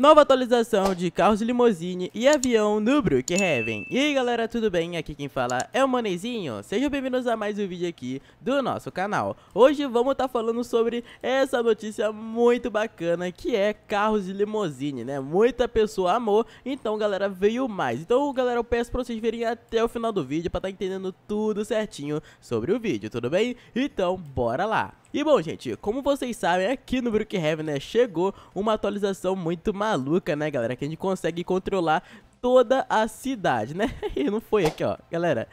Nova atualização de carros de limousine e avião no Brookhaven. E aí galera, tudo bem? Aqui quem fala é o Manezinho. Sejam bem-vindos a mais um vídeo aqui do nosso canal. Hoje vamos estar tá falando sobre essa notícia muito bacana que é carros de limousine, né? Muita pessoa amou, então galera, veio mais. Então galera, eu peço pra vocês verem até o final do vídeo pra estar tá entendendo tudo certinho sobre o vídeo, tudo bem? Então bora lá! E bom, gente, como vocês sabem, aqui no Brookhaven, né, chegou uma atualização muito maluca, né, galera, que a gente consegue controlar toda a cidade, né? E não foi aqui, ó, galera.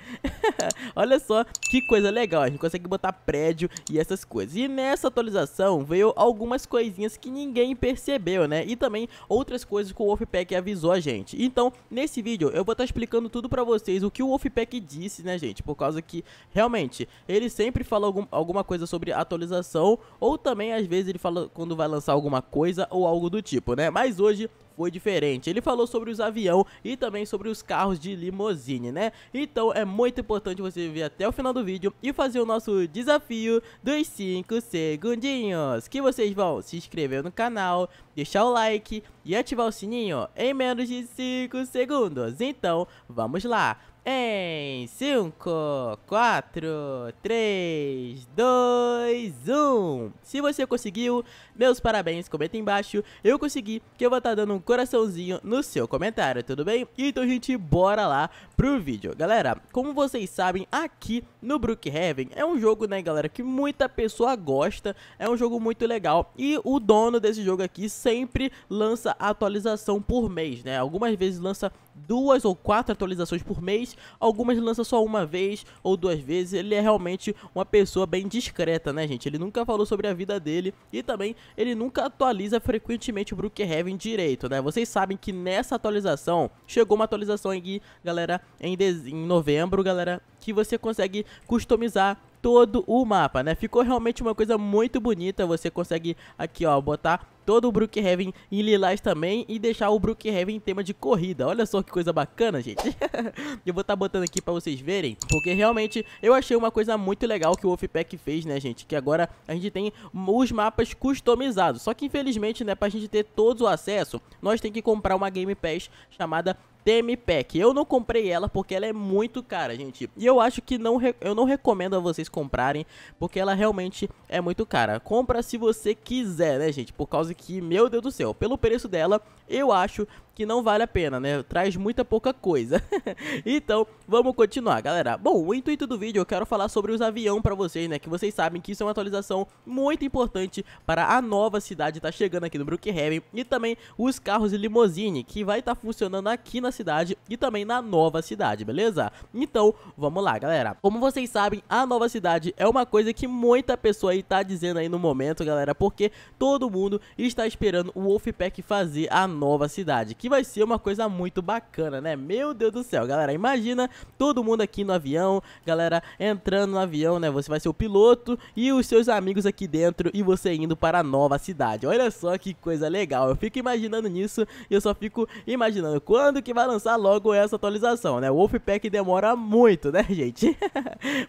Olha só que coisa legal, a gente consegue botar prédio e essas coisas. E nessa atualização veio algumas coisinhas que ninguém percebeu, né? E também outras coisas que o Wolfpack avisou a gente. Então, nesse vídeo eu vou estar tá explicando tudo pra vocês, o que o Wolfpack disse, né, gente? Por causa que, realmente, ele sempre fala algum, alguma coisa sobre atualização, ou também, às vezes, ele fala quando vai lançar alguma coisa ou algo do tipo, né? Mas hoje foi diferente. Ele falou sobre os aviões e também sobre os carros de limousine, né? Então é muito importante você ver até o final do vídeo e fazer o nosso desafio dos 5 segundinhos, que vocês vão se inscrever no canal, deixar o like e ativar o sininho em menos de 5 segundos. Então, vamos lá em 5, 4, 3, 2, 1. Se você conseguiu, meus parabéns, comenta embaixo. Eu consegui, que eu vou estar tá dando um coraçãozinho no seu comentário, tudo bem? Então, gente, bora lá pro vídeo. Galera, como vocês sabem, aqui no Brookhaven é um jogo, né, galera, que muita pessoa gosta. É um jogo muito legal e o dono desse jogo aqui sempre lança atualização por mês, né? Algumas vezes lança duas ou quatro atualizações por mês algumas lança só uma vez ou duas vezes. Ele é realmente uma pessoa bem discreta, né, gente? Ele nunca falou sobre a vida dele e também ele nunca atualiza frequentemente o Brookhaven direito, né? Vocês sabem que nessa atualização, chegou uma atualização aqui, galera, em, em novembro, galera, que você consegue customizar todo o mapa, né? Ficou realmente uma coisa muito bonita, você consegue aqui, ó, botar todo o Brookhaven em lilás também e deixar o Brookhaven em tema de corrida. Olha só que coisa bacana, gente. eu vou estar tá botando aqui pra vocês verem, porque realmente eu achei uma coisa muito legal que o Wolfpack fez, né, gente? Que agora a gente tem os mapas customizados. Só que infelizmente, né, pra gente ter todo o acesso, nós tem que comprar uma Game Pass chamada TMPEC. Eu não comprei ela porque ela é muito cara, gente. E eu acho que não eu não recomendo a vocês comprarem, porque ela realmente é muito cara. Compra se você quiser, né, gente? Por causa que, meu Deus do céu, pelo preço dela, eu acho que não vale a pena, né? Traz muita pouca coisa. então, vamos continuar, galera. Bom, o intuito do vídeo eu quero falar sobre os aviões para vocês, né? Que vocês sabem que isso é uma atualização muito importante para a nova cidade tá chegando aqui no Brookhaven e também os carros de limousine que vai estar tá funcionando aqui na cidade e também na nova cidade, beleza? Então, vamos lá, galera. Como vocês sabem, a nova cidade é uma coisa que muita pessoa aí tá dizendo aí no momento, galera, porque todo mundo está esperando o Wolfpack fazer a nova cidade, que vai ser uma coisa muito bacana, né? Meu Deus do céu, galera, imagina todo mundo aqui no avião, galera entrando no avião, né? Você vai ser o piloto e os seus amigos aqui dentro e você indo para a nova cidade. Olha só que coisa legal, eu fico imaginando nisso e eu só fico imaginando quando que vai lançar logo essa atualização, né? O Wolfpack demora muito, né, gente?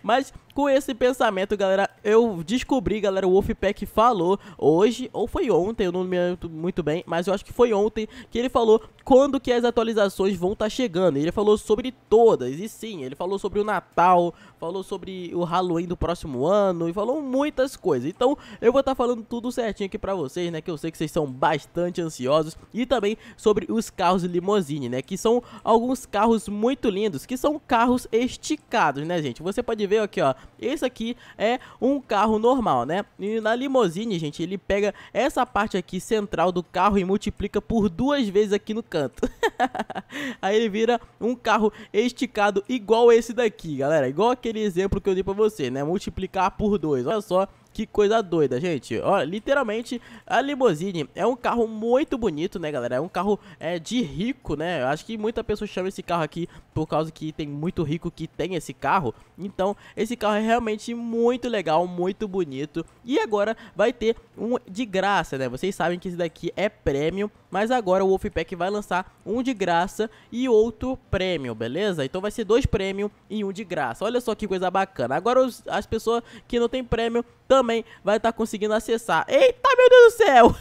Mas com esse pensamento, galera, eu descobri, galera, o Wolfpack falou hoje, ou foi ontem, eu não me lembro muito bem, mas eu acho que foi ontem que ele falou quando que as atualizações vão estar tá chegando. Ele falou sobre todas, e sim, ele falou sobre o Natal, falou sobre o Halloween do próximo ano, e falou muitas coisas. Então, eu vou estar tá falando tudo certinho aqui pra vocês, né, que eu sei que vocês são bastante ansiosos, e também sobre os carros limousine, né, que são alguns carros muito lindos, que são carros esticados, né, gente? Você pode ver aqui, ó, esse aqui é um carro normal, né? E na limousine, gente, ele pega essa parte aqui central do carro e multiplica por duas vezes aqui no canto. Aí ele vira um carro esticado igual esse daqui, galera. Igual aquele exemplo que eu dei pra você, né? Multiplicar por dois. Olha só que coisa doida, gente. Ó, literalmente, a limousine é um carro muito bonito, né, galera? É um carro é, de rico, né? Eu acho que muita pessoa chama esse carro aqui por causa que tem muito rico que tem esse carro. Então, esse carro é realmente muito legal, muito bonito. E agora vai ter um de graça, né? Vocês sabem que esse daqui é prêmio, mas agora o Wolfpack vai lançar um de graça e outro prêmio, beleza? Então vai ser dois prêmio e um de graça. Olha só que coisa bacana. Agora os, as pessoas que não tem prêmio também vai estar tá conseguindo acessar. Eita, meu Deus do céu!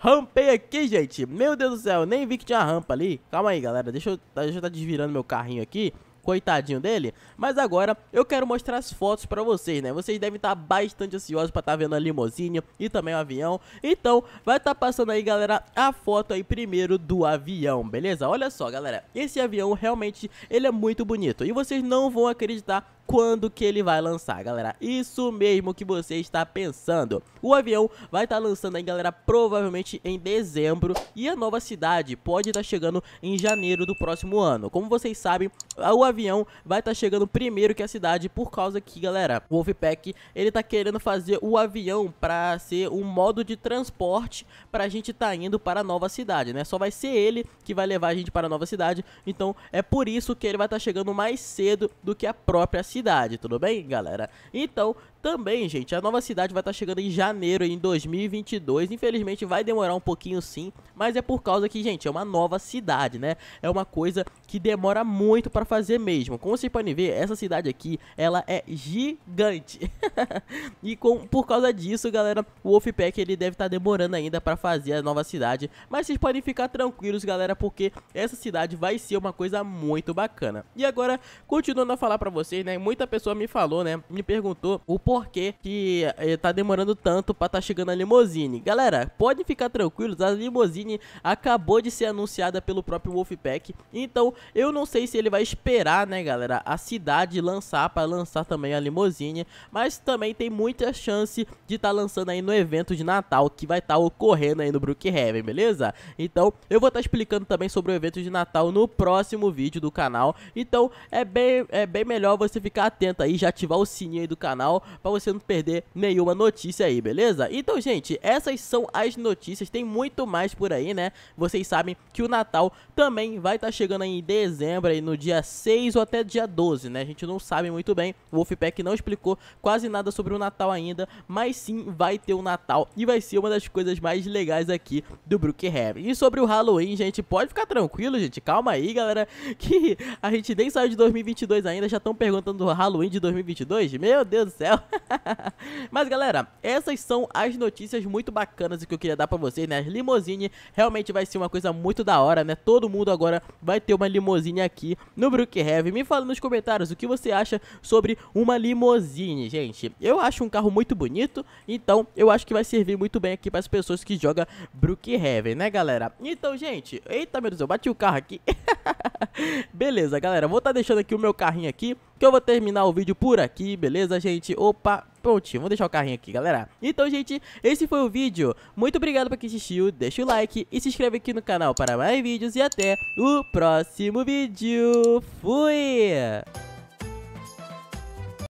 Rampei aqui, gente. Meu Deus do céu, nem vi que tinha rampa ali. Calma aí, galera. Deixa eu tá, estar tá desvirando meu carrinho aqui coitadinho dele. Mas agora eu quero mostrar as fotos para vocês, né? Vocês devem estar tá bastante ansiosos para estar tá vendo a limousine e também o avião. Então, vai estar passando aí, galera, a foto aí primeiro do avião, beleza? Olha só, galera, esse avião realmente ele é muito bonito e vocês não vão acreditar quando que ele vai lançar, galera. Isso mesmo que você está pensando. O avião vai estar tá lançando aí, galera, provavelmente em dezembro. E a nova cidade pode estar tá chegando em janeiro do próximo ano. Como vocês sabem, o avião vai estar tá chegando primeiro que a cidade por causa que, galera, o Wolfpack, ele está querendo fazer o avião para ser um modo de transporte para a gente tá indo para a nova cidade, né? Só vai ser ele que vai levar a gente para a nova cidade. Então, é por isso que ele vai estar tá chegando mais cedo do que a própria cidade tudo bem, galera? Então, também, gente, a nova cidade vai estar tá chegando em janeiro em 2022. Infelizmente vai demorar um pouquinho sim, mas é por causa que, gente, é uma nova cidade, né? É uma coisa que demora muito para fazer mesmo. Como vocês podem ver, essa cidade aqui, ela é gigante. e com, por causa disso, galera, o Wolfpack ele deve estar tá demorando ainda para fazer a nova cidade, mas vocês podem ficar tranquilos, galera, porque essa cidade vai ser uma coisa muito bacana. E agora, continuando a falar para vocês, né? Muita pessoa me falou, né? Me perguntou o porquê porquê que eh, tá demorando tanto pra tá chegando a limousine. Galera, podem ficar tranquilos, a limousine acabou de ser anunciada pelo próprio Wolfpack, então eu não sei se ele vai esperar, né galera, a cidade lançar para lançar também a limousine, mas também tem muita chance de estar tá lançando aí no evento de Natal que vai estar tá ocorrendo aí no Brookhaven, beleza? Então, eu vou estar tá explicando também sobre o evento de Natal no próximo vídeo do canal, então é bem, é bem melhor você ficar atento aí, já ativar o sininho aí do canal para você não perder nenhuma notícia aí, beleza? Então, gente, essas são as notícias, tem muito mais por aí, né? Vocês sabem que o Natal também vai estar tá chegando aí em dezembro, aí no dia 6 ou até dia 12, né? A gente não sabe muito bem, o Wolfpack não explicou quase nada sobre o Natal ainda, mas sim vai ter o Natal e vai ser uma das coisas mais legais aqui do Brookhaven. E sobre o Halloween, gente, pode ficar tranquilo, gente, calma aí, galera, que a gente nem saiu de 2022 ainda, já estão perguntando do Halloween de 2022, meu Deus do céu. Mas galera, essas são as notícias muito bacanas que eu queria dar pra vocês, né? As limousine realmente vai ser uma coisa muito da hora, né? Todo mundo agora vai ter uma limousine aqui no Brookhaven. Me fala nos comentários o que você acha sobre uma limousine, gente. Eu acho um carro muito bonito, então eu acho que vai servir muito bem aqui para as pessoas que jogam Brookhaven, né galera? Então, gente, eita meu Deus, eu bati o carro aqui. Beleza, galera, vou estar tá deixando aqui o meu carrinho aqui que eu vou terminar o vídeo por aqui, beleza, gente? Opa, prontinho, Vou deixar o carrinho aqui, galera. Então, gente, esse foi o vídeo. Muito obrigado por quem assistiu, deixa o like e se inscreve aqui no canal para mais vídeos. E até o próximo vídeo. Fui!